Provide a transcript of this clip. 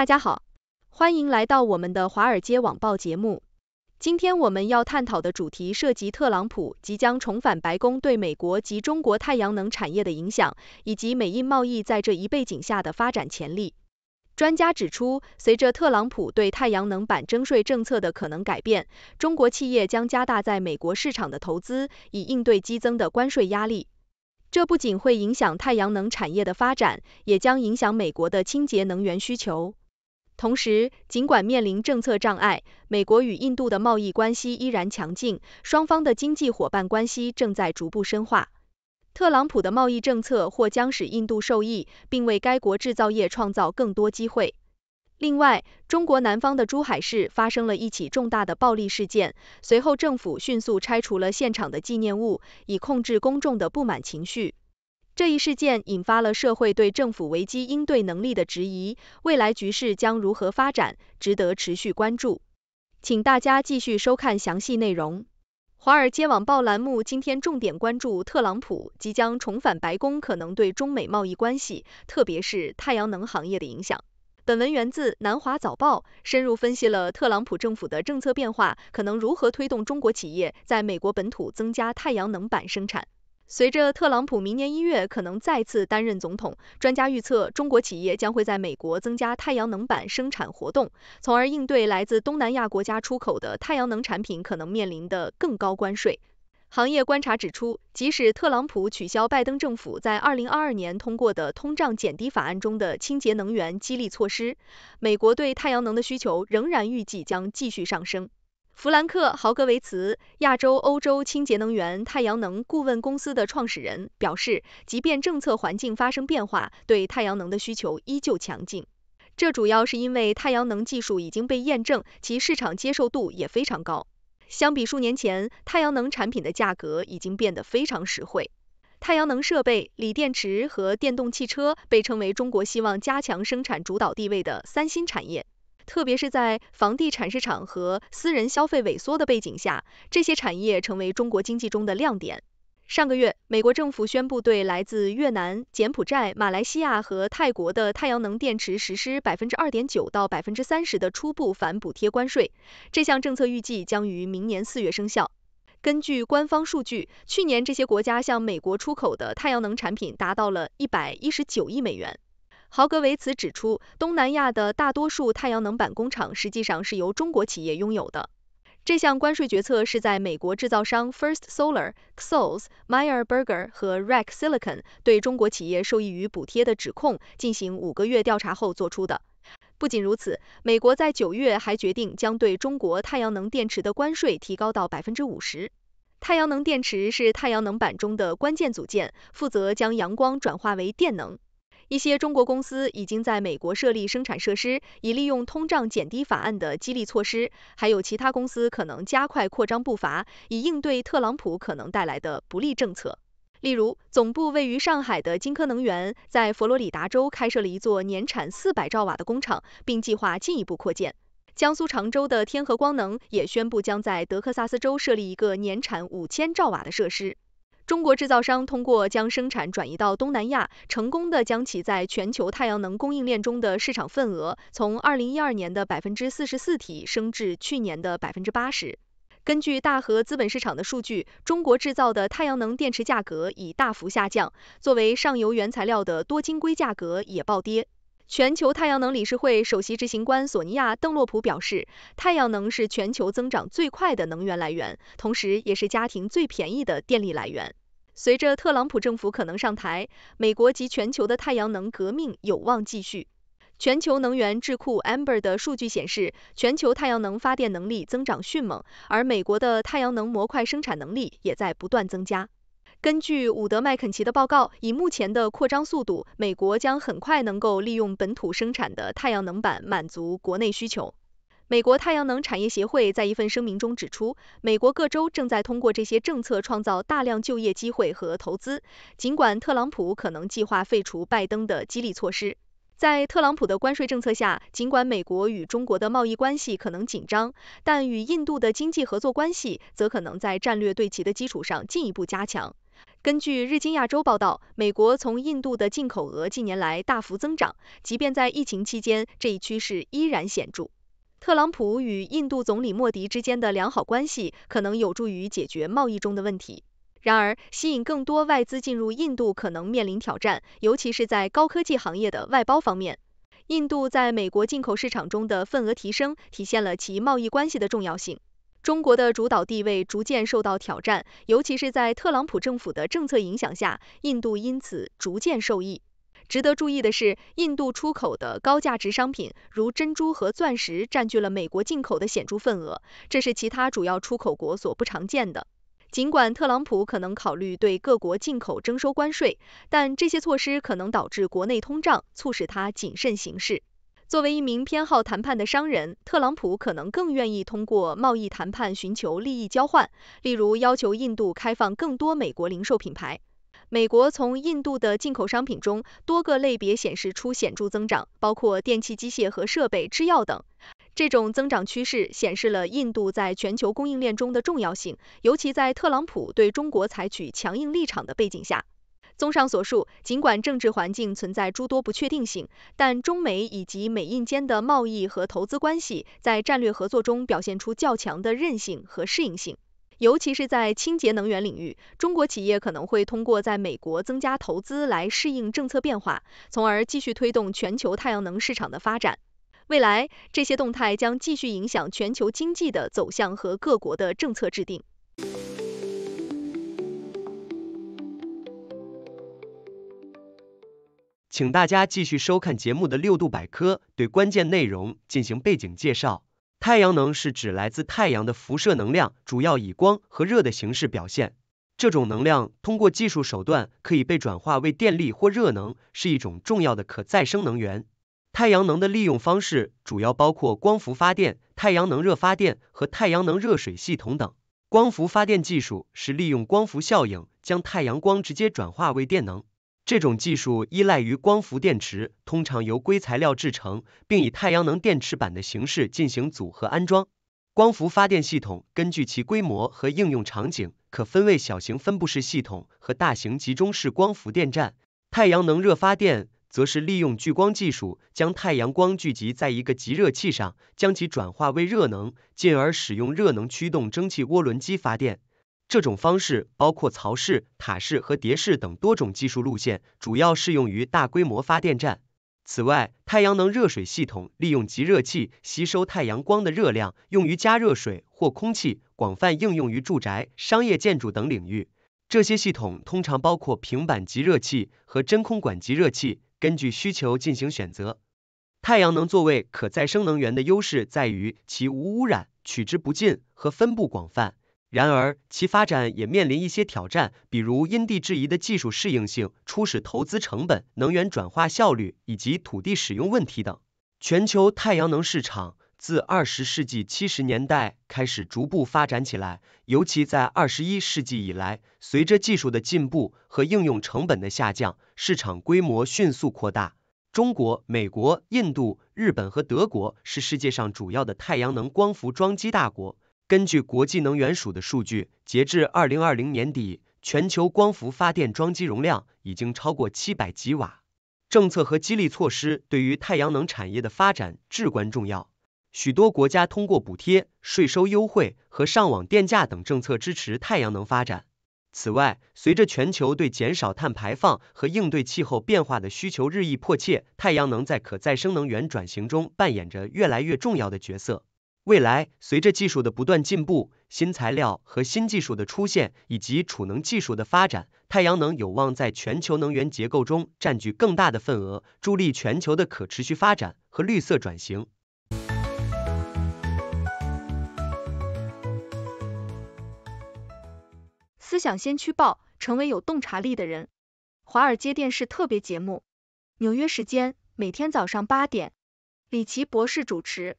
大家好，欢迎来到我们的华尔街网报节目。今天我们要探讨的主题涉及特朗普即将重返白宫对美国及中国太阳能产业的影响，以及美印贸易在这一背景下的发展潜力。专家指出，随着特朗普对太阳能板征税政策的可能改变，中国企业将加大在美国市场的投资，以应对激增的关税压力。这不仅会影响太阳能产业的发展，也将影响美国的清洁能源需求。同时，尽管面临政策障碍，美国与印度的贸易关系依然强劲，双方的经济伙伴关系正在逐步深化。特朗普的贸易政策或将使印度受益，并为该国制造业创造更多机会。另外，中国南方的珠海市发生了一起重大的暴力事件，随后政府迅速拆除了现场的纪念物，以控制公众的不满情绪。这一事件引发了社会对政府危机应对能力的质疑，未来局势将如何发展，值得持续关注。请大家继续收看详细内容。华尔街网报栏目今天重点关注特朗普即将重返白宫可能对中美贸易关系，特别是太阳能行业的影响。本文源自南华早报，深入分析了特朗普政府的政策变化可能如何推动中国企业在美国本土增加太阳能板生产。随着特朗普明年一月可能再次担任总统，专家预测中国企业将会在美国增加太阳能板生产活动，从而应对来自东南亚国家出口的太阳能产品可能面临的更高关税。行业观察指出，即使特朗普取消拜登政府在2022年通过的通胀减低法案中的清洁能源激励措施，美国对太阳能的需求仍然预计将继续上升。弗兰克·豪格维茨（亚洲欧洲清洁能源太阳能顾问公司的创始人）表示，即便政策环境发生变化，对太阳能的需求依旧强劲。这主要是因为太阳能技术已经被验证，其市场接受度也非常高。相比数年前，太阳能产品的价格已经变得非常实惠。太阳能设备、锂电池和电动汽车被称为中国希望加强生产主导地位的“三星产业”。特别是在房地产市场和私人消费萎缩的背景下，这些产业成为中国经济中的亮点。上个月，美国政府宣布对来自越南、柬埔寨、马来西亚和泰国的太阳能电池实施百分之二点九到百分之三十的初步反补贴关税，这项政策预计将于明年四月生效。根据官方数据，去年这些国家向美国出口的太阳能产品达到了一百一十九亿美元。豪格维茨指出，东南亚的大多数太阳能板工厂实际上是由中国企业拥有的。这项关税决策是在美国制造商 First Solar、Xos、m e y e r b u r g e r 和 r a c k Silicon 对中国企业受益于补贴的指控进行五个月调查后做出的。不仅如此，美国在九月还决定将对中国太阳能电池的关税提高到百分之五十。太阳能电池是太阳能板中的关键组件，负责将阳光转化为电能。一些中国公司已经在美国设立生产设施，以利用通胀减低法案的激励措施。还有其他公司可能加快扩张步伐，以应对特朗普可能带来的不利政策。例如，总部位于上海的金科能源在佛罗里达州开设了一座年产四百兆瓦的工厂，并计划进一步扩建。江苏常州的天合光能也宣布将在德克萨斯州设立一个年产五千兆瓦的设施。中国制造商通过将生产转移到东南亚，成功的将其在全球太阳能供应链中的市场份额从2012年的44%升至去年的80%。根据大和资本市场的数据，中国制造的太阳能电池价格已大幅下降，作为上游原材料的多晶硅价格也暴跌。全球太阳能理事会首席执行官索尼娅·邓洛普表示，太阳能是全球增长最快的能源来源，同时也是家庭最便宜的电力来源。随着特朗普政府可能上台，美国及全球的太阳能革命有望继续。全球能源智库 Amber 的数据显示，全球太阳能发电能力增长迅猛，而美国的太阳能模块生产能力也在不断增加。根据伍德麦肯齐的报告，以目前的扩张速度，美国将很快能够利用本土生产的太阳能板满足国内需求。美国太阳能产业协会在一份声明中指出，美国各州正在通过这些政策创造大量就业机会和投资，尽管特朗普可能计划废除拜登的激励措施。在特朗普的关税政策下，尽管美国与中国的贸易关系可能紧张，但与印度的经济合作关系则可能在战略对齐的基础上进一步加强。根据日经亚洲报道，美国从印度的进口额近年来大幅增长，即便在疫情期间，这一趋势依然显著。特朗普与印度总理莫迪之间的良好关系可能有助于解决贸易中的问题。然而，吸引更多外资进入印度可能面临挑战，尤其是在高科技行业的外包方面。印度在美国进口市场中的份额提升，体现了其贸易关系的重要性。中国的主导地位逐渐受到挑战，尤其是在特朗普政府的政策影响下，印度因此逐渐受益。值得注意的是，印度出口的高价值商品，如珍珠和钻石，占据了美国进口的显著份额，这是其他主要出口国所不常见的。尽管特朗普可能考虑对各国进口征收关税，但这些措施可能导致国内通胀，促使他谨慎行事。作为一名偏好谈判的商人，特朗普可能更愿意通过贸易谈判寻求利益交换，例如要求印度开放更多美国零售品牌。美国从印度的进口商品中多个类别显示出显著增长，包括电器、机械和设备、制药等。这种增长趋势显示了印度在全球供应链中的重要性，尤其在特朗普对中国采取强硬立场的背景下。综上所述，尽管政治环境存在诸多不确定性，但中美以及美印间的贸易和投资关系在战略合作中表现出较强的韧性和适应性。尤其是在清洁能源领域，中国企业可能会通过在美国增加投资来适应政策变化，从而继续推动全球太阳能市场的发展。未来，这些动态将继续影响全球经济的走向和各国的政策制定。请大家继续收看节目的六度百科，对关键内容进行背景介绍。太阳能是指来自太阳的辐射能量，主要以光和热的形式表现。这种能量通过技术手段可以被转化为电力或热能，是一种重要的可再生能源。太阳能的利用方式主要包括光伏发电、太阳能热发电和太阳能热水系统等。光伏发电技术是利用光伏效应将太阳光直接转化为电能。这种技术依赖于光伏电池，通常由硅材料制成，并以太阳能电池板的形式进行组合安装。光伏发电系统根据其规模和应用场景，可分为小型分布式系统和大型集中式光伏电站。太阳能热发电则是利用聚光技术，将太阳光聚集在一个集热器上，将其转化为热能，进而使用热能驱动蒸汽涡轮机发电。这种方式包括槽式、塔式和叠式等多种技术路线，主要适用于大规模发电站。此外，太阳能热水系统利用集热器吸收太阳光的热量，用于加热水或空气，广泛应用于住宅、商业建筑等领域。这些系统通常包括平板集热器和真空管集热器，根据需求进行选择。太阳能作为可再生能源的优势在于其无污染、取之不尽和分布广泛。然而，其发展也面临一些挑战，比如因地制宜的技术适应性、初始投资成本、能源转化效率以及土地使用问题等。全球太阳能市场自二十世纪七十年代开始逐步发展起来，尤其在二十一世纪以来，随着技术的进步和应用成本的下降，市场规模迅速扩大。中国、美国、印度、日本和德国是世界上主要的太阳能光伏装机大国。根据国际能源署的数据，截至二零二零年底，全球光伏发电装机容量已经超过七百吉瓦。政策和激励措施对于太阳能产业的发展至关重要。许多国家通过补贴、税收优惠和上网电价等政策支持太阳能发展。此外，随着全球对减少碳排放和应对气候变化的需求日益迫切，太阳能在可再生能源转型中扮演着越来越重要的角色。未来，随着技术的不断进步、新材料和新技术的出现，以及储能技术的发展，太阳能有望在全球能源结构中占据更大的份额，助力全球的可持续发展和绿色转型。思想先驱报，成为有洞察力的人。华尔街电视特别节目，纽约时间每天早上八点，李奇博士主持。